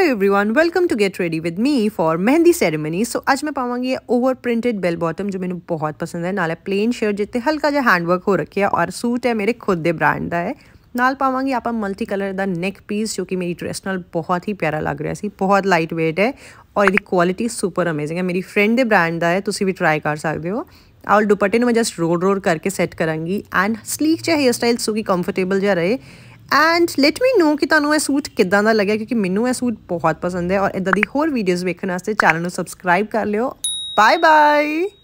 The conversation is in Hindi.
hello everyone welcome to get ready with me for mehndi ceremony so आज मैं पावगी ओवर प्रिंटेड बेल बॉटम जो मैंने बहुत पसंद है नाले प्लेन शर्ट जितने हल्का जहा हैंडवर्क हो रखे है और सूट है मेरे खुद के ब्रांड का है नाल पावगी आप मल्टी कलर का नैक पीस जो कि मेरी ड्रेस नाल बहुत ही प्यारा लग रहा है बहुत लाइट वेट है और यदि क्वालिटी सुपर अमेजिंग है मेरी फ्रेंड के ब्रांड का है तुम भी ट्राई कर सकते हो और दुपट्टे में जस्ट रोड रोड करके सैट करूँगी एंड स्लीक चाहे हेयर स्टाइल सो कि कंफर्टेबल जहा रहे ਐਂਡ ਲੈਟ ਮੀ ਨੋ ਕਿ ਤੁਹਾਨੂੰ ਇਹ ਸੂਟ ਕਿੱਦਾਂ ਦਾ ਲੱਗਿਆ ਕਿਉਂਕਿ ਮੈਨੂੰ ਇਹ ਸੂਟ ਬਹੁਤ ਪਸੰਦ ਹੈ ਔਰ ਇਦਾਂ ਦੀ ਹੋਰ ਵੀਡੀਓਜ਼ ਵੇਖਣ ਵਾਸਤੇ ਚੈਨਲ ਨੂੰ ਸਬਸਕ੍ਰਾਈਬ ਕਰ ਲਿਓ ਬਾਏ ਬਾਏ